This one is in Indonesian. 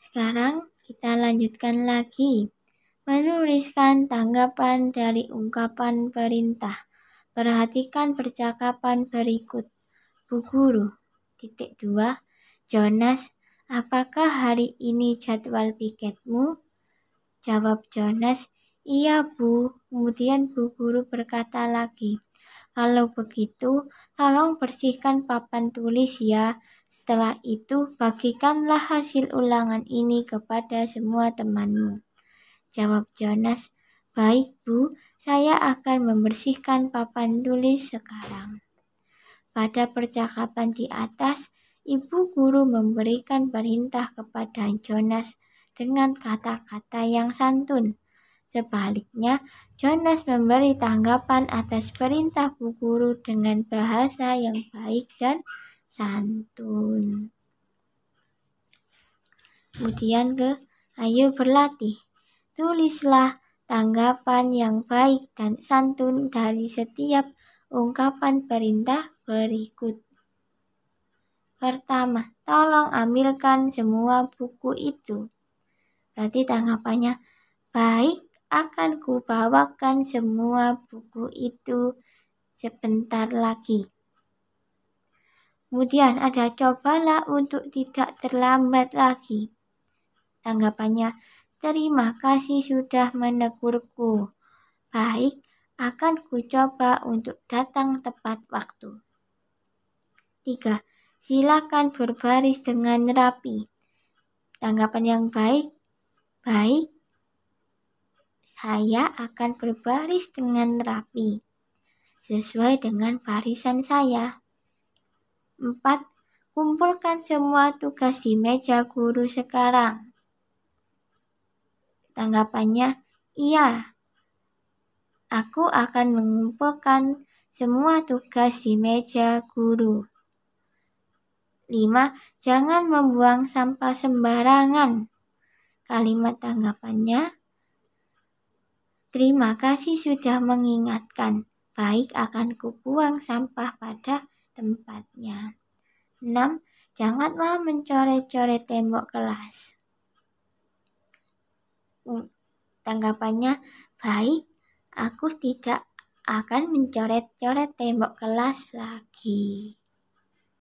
Sekarang kita lanjutkan lagi. Menuliskan tanggapan dari ungkapan perintah. Perhatikan percakapan berikut. Bu Guru, titik dua, Jonas, apakah hari ini jadwal piketmu? Jawab Jonas, iya Bu. Kemudian Bu Guru berkata lagi, kalau begitu, tolong bersihkan papan tulis ya. Setelah itu, bagikanlah hasil ulangan ini kepada semua temanmu. Jawab Jonas, Baik, Bu, saya akan membersihkan papan tulis sekarang. Pada percakapan di atas, ibu guru memberikan perintah kepada Jonas dengan kata-kata yang santun. Sebaliknya, Jonas memberi tanggapan atas perintah bu guru dengan bahasa yang baik dan santun. Kemudian ke, ayo berlatih. Tulislah tanggapan yang baik dan santun dari setiap ungkapan perintah berikut. Pertama, tolong ambilkan semua buku itu. Berarti tanggapannya, baik, akan kubawakan semua buku itu sebentar lagi. Kemudian ada cobalah untuk tidak terlambat lagi. Tanggapannya, terima kasih sudah menegurku. Baik, akan kucoba untuk datang tepat waktu. 3. Silakan berbaris dengan rapi. Tanggapan yang baik, baik, saya akan berbaris dengan rapi, sesuai dengan barisan saya. 4. Kumpulkan semua tugas di meja guru sekarang. Tanggapannya, iya. Aku akan mengumpulkan semua tugas di meja guru. 5. Jangan membuang sampah sembarangan. Kalimat tanggapannya, Terima kasih sudah mengingatkan. Baik akan kubuang sampah pada tempatnya. 6. Janganlah mencoret-coret tembok kelas. Tanggapannya, baik, aku tidak akan mencoret-coret tembok kelas lagi.